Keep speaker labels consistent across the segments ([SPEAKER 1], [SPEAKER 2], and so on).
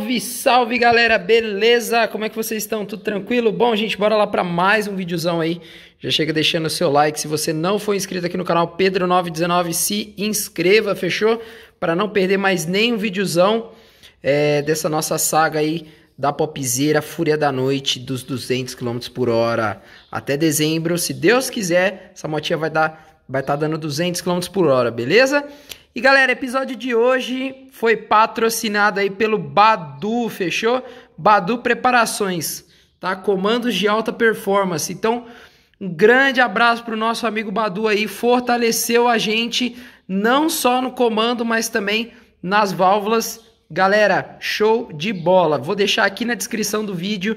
[SPEAKER 1] Salve, salve galera, beleza? Como é que vocês estão? Tudo tranquilo? Bom, gente, bora lá para mais um videozão aí. Já chega deixando o seu like. Se você não for inscrito aqui no canal Pedro919, se inscreva, fechou? Para não perder mais nenhum videozão é, dessa nossa saga aí da popzeira Fúria da Noite dos 200 km por hora. Até dezembro, se Deus quiser, essa motinha vai dar vai estar tá dando 200 km por hora, beleza? E galera, episódio de hoje foi patrocinado aí pelo Badu, fechou? Badu Preparações, tá? Comandos de alta performance. Então, um grande abraço para o nosso amigo Badu aí, fortaleceu a gente não só no comando, mas também nas válvulas. Galera, show de bola! Vou deixar aqui na descrição do vídeo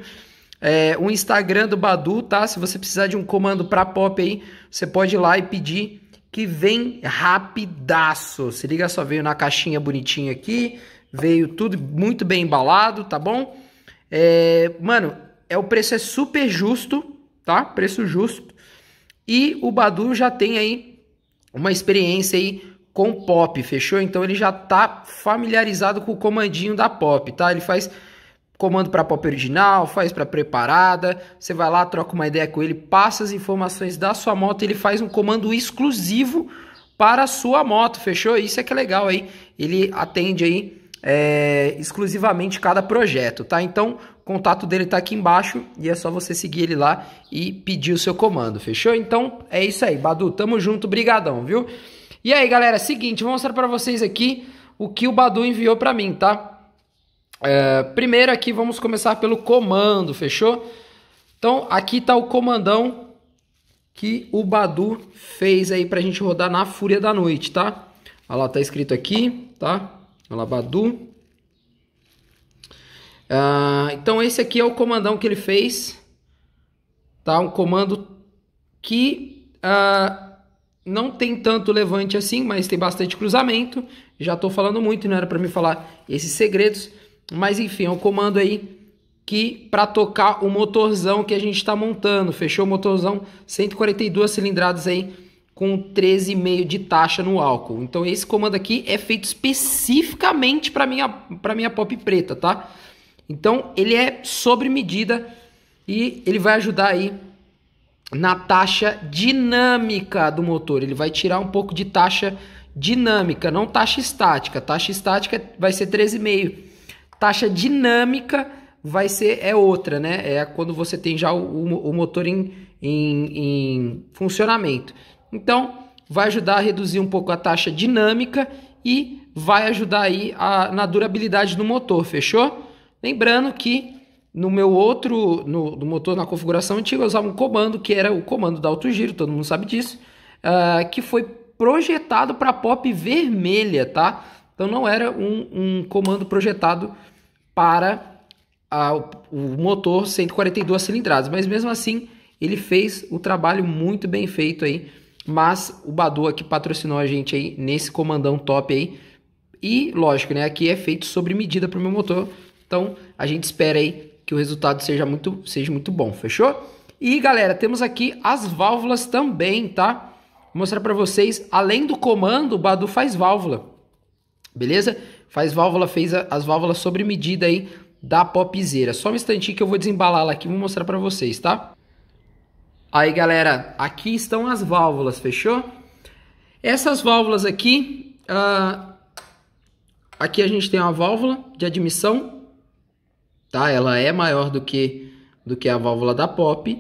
[SPEAKER 1] é, o Instagram do Badu, tá? Se você precisar de um comando para pop aí, você pode ir lá e pedir que vem rapidaço. Se liga só, veio na caixinha bonitinha aqui, veio tudo muito bem embalado, tá bom? É, mano, é o preço é super justo, tá? Preço justo. E o Badu já tem aí uma experiência aí com pop, fechou? Então ele já tá familiarizado com o comandinho da pop, tá? Ele faz comando para pop original, faz para preparada. Você vai lá, troca uma ideia com ele, passa as informações da sua moto, ele faz um comando exclusivo para a sua moto, fechou? Isso é que é legal aí. Ele atende aí é, exclusivamente cada projeto, tá? Então, o contato dele tá aqui embaixo e é só você seguir ele lá e pedir o seu comando, fechou? Então, é isso aí, Badu, tamo junto, brigadão, viu? E aí, galera, seguinte, vou mostrar para vocês aqui o que o Badu enviou para mim, tá? É, primeiro aqui vamos começar pelo comando, fechou? Então aqui está o comandão que o Badu fez aí para a gente rodar na Fúria da Noite, tá? Olha lá, tá escrito aqui, tá? Olha lá, Badu. É, então esse aqui é o comandão que ele fez, tá? Um comando que é, não tem tanto levante assim, mas tem bastante cruzamento. Já estou falando muito, não era para me falar esses segredos. Mas enfim, é um comando aí que para tocar o motorzão que a gente está montando. Fechou o motorzão 142 cilindradas aí com 13,5 de taxa no álcool. Então esse comando aqui é feito especificamente para minha para minha pop preta, tá? Então ele é sobre medida e ele vai ajudar aí na taxa dinâmica do motor. Ele vai tirar um pouco de taxa dinâmica, não taxa estática. Taxa estática vai ser 13,5 taxa dinâmica vai ser é outra, né? É quando você tem já o, o motor em, em, em funcionamento. Então, vai ajudar a reduzir um pouco a taxa dinâmica e vai ajudar aí a, na durabilidade do motor, fechou? Lembrando que no meu outro, no, no, motor na configuração antiga, eu usava um comando que era o comando da alto giro, todo mundo sabe disso, uh, que foi projetado para pop vermelha, tá? Então não era um, um comando projetado para a, o motor 142 cilindradas, mas mesmo assim ele fez o trabalho muito bem feito aí, mas o Badu que patrocinou a gente aí nesse comandão top aí, e lógico, né, aqui é feito sobre medida para o meu motor, então a gente espera aí que o resultado seja muito, seja muito bom, fechou? E galera, temos aqui as válvulas também, tá? Vou mostrar para vocês, além do comando, o Badu faz válvula, beleza? Faz válvula, fez a, as válvulas sobre medida aí da popzeira. Só um instantinho que eu vou desembalá-la aqui e vou mostrar para vocês, tá? Aí, galera, aqui estão as válvulas, fechou? Essas válvulas aqui, uh, aqui a gente tem uma válvula de admissão, tá? Ela é maior do que, do que a válvula da pop.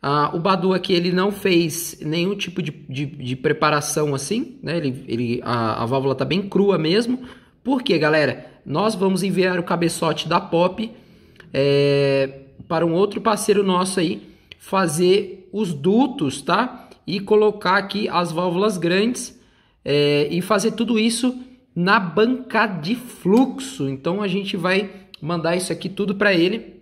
[SPEAKER 1] Uh, o Badu aqui ele não fez nenhum tipo de, de, de preparação assim, né? Ele, ele, a, a válvula tá bem crua mesmo. Por quê, galera? Nós vamos enviar o cabeçote da Pop é, para um outro parceiro nosso aí fazer os dutos, tá? E colocar aqui as válvulas grandes é, e fazer tudo isso na banca de fluxo. Então a gente vai mandar isso aqui tudo para ele,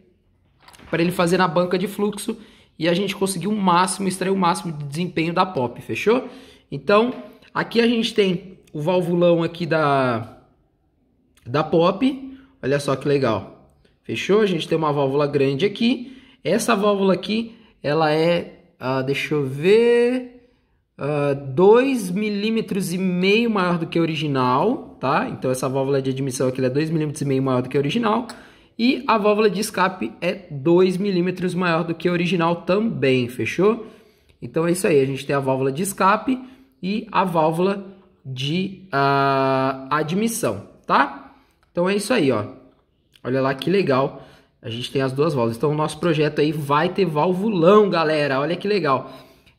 [SPEAKER 1] para ele fazer na banca de fluxo e a gente conseguir o um máximo, extrair o um máximo de desempenho da pop, fechou? Então, aqui a gente tem o valvulão aqui da da pop. Olha só que legal. Fechou? A gente tem uma válvula grande aqui. Essa válvula aqui, ela é, ah, deixa eu ver, 2 ah, milímetros e meio maior do que a original, tá? Então essa válvula de admissão aqui é 2 milímetros e meio maior do que a original. E a válvula de escape é 2 milímetros maior do que a original também, fechou? Então é isso aí, a gente tem a válvula de escape e a válvula de uh, admissão, tá? Então é isso aí, ó. Olha lá que legal. A gente tem as duas válvulas. Então o nosso projeto aí vai ter valvulão, galera. Olha que legal.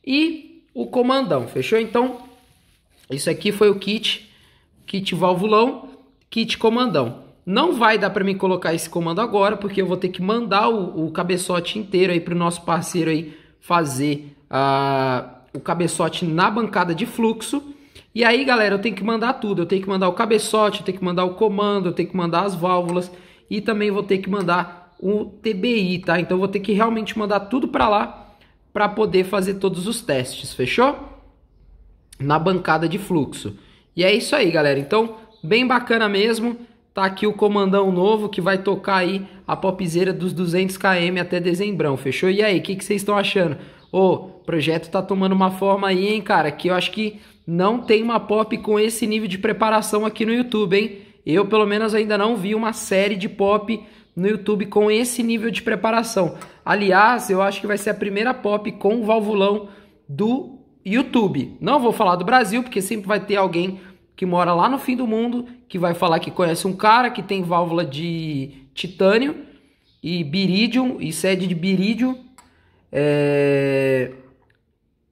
[SPEAKER 1] E o comandão, fechou? Então, isso aqui foi o kit. Kit valvulão, kit comandão. Não vai dar para mim colocar esse comando agora, porque eu vou ter que mandar o, o cabeçote inteiro aí para o nosso parceiro aí fazer a ah, o cabeçote na bancada de fluxo. E aí, galera, eu tenho que mandar tudo. Eu tenho que mandar o cabeçote, eu tenho que mandar o comando, eu tenho que mandar as válvulas e também vou ter que mandar o TBI, tá? Então vou ter que realmente mandar tudo para lá para poder fazer todos os testes, fechou? Na bancada de fluxo. E é isso aí, galera. Então, bem bacana mesmo. Tá aqui o comandão novo que vai tocar aí a popzeira dos 200 km até dezembrão, fechou? E aí, o que, vocês estão achando? Ô, oh, projeto tá tomando uma forma aí, hein, cara, que eu acho que não tem uma pop com esse nível de preparação aqui no YouTube, hein? Eu, pelo menos, ainda não vi uma série de pop no YouTube com esse nível de preparação. Aliás, eu acho que vai ser a primeira pop com valvulão do YouTube. Não vou falar do Brasil, porque sempre vai ter alguém que mora lá no fim do mundo que vai falar que conhece um cara que tem válvula de titânio e birídio e sede de birídio. É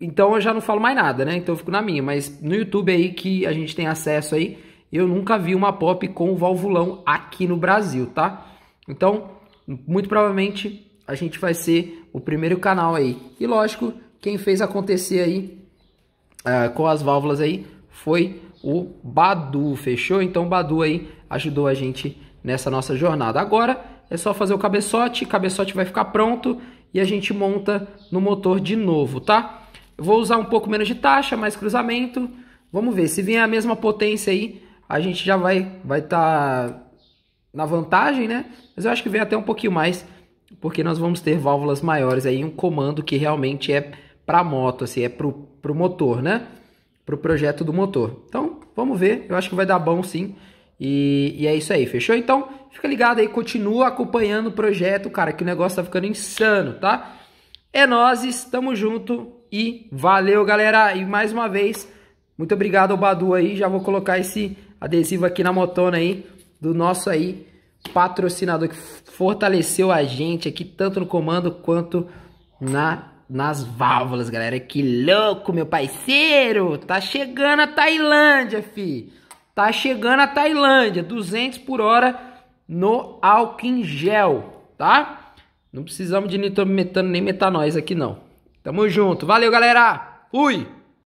[SPEAKER 1] então eu já não falo mais nada, né? Então eu fico na minha. Mas no YouTube aí que a gente tem acesso aí, eu nunca vi uma pop com valvulão aqui no Brasil, tá? Então, muito provavelmente a gente vai ser o primeiro canal aí. E lógico, quem fez acontecer aí uh, com as válvulas aí foi o Badu, fechou? Então o Badu aí ajudou a gente nessa nossa jornada. Agora é só fazer o cabeçote, o cabeçote vai ficar pronto e a gente monta no motor de novo, tá? Eu vou usar um pouco menos de taxa, mais cruzamento. Vamos ver, se vier a mesma potência aí, a gente já vai estar vai tá na vantagem, né? Mas eu acho que vem até um pouquinho mais, porque nós vamos ter válvulas maiores aí, um comando que realmente é para moto, assim, é pro, pro motor, né? Pro projeto do motor. Então, vamos ver, eu acho que vai dar bom sim. E, e, é isso aí, fechou? Então, fica ligado aí, continua acompanhando o projeto, cara, que o negócio tá ficando insano, tá? É nós, estamos junto. E valeu, galera. E mais uma vez, muito obrigado ao Badu aí. Já vou colocar esse adesivo aqui na motona aí, do nosso aí patrocinador que fortaleceu a gente aqui, tanto no comando quanto na nas válvulas, galera. Que louco, meu parceiro! Tá chegando a Tailândia, fi. Tá chegando a Tailândia, 200 por hora no álcool em gel, tá? Não precisamos de nitrometano nem metanóis aqui não. Tamo junto. Valeu, galera. Fui!